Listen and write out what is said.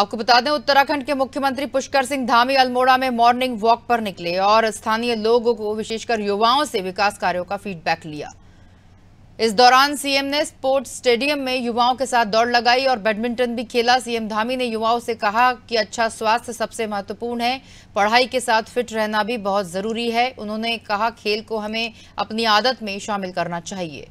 आपको बता दें उत्तराखंड के मुख्यमंत्री पुष्कर सिंह धामी अल्मोड़ा में मॉर्निंग वॉक पर निकले और स्थानीय लोगों को विशेषकर युवाओं से विकास कार्यों का फीडबैक लिया इस दौरान सीएम ने स्पोर्ट्स स्टेडियम में युवाओं के साथ दौड़ लगाई और बैडमिंटन भी खेला सीएम धामी ने युवाओं से कहा कि अच्छा स्वास्थ्य सबसे महत्वपूर्ण है पढ़ाई के साथ फिट रहना भी बहुत जरूरी है उन्होंने कहा खेल को हमें अपनी आदत में शामिल करना चाहिए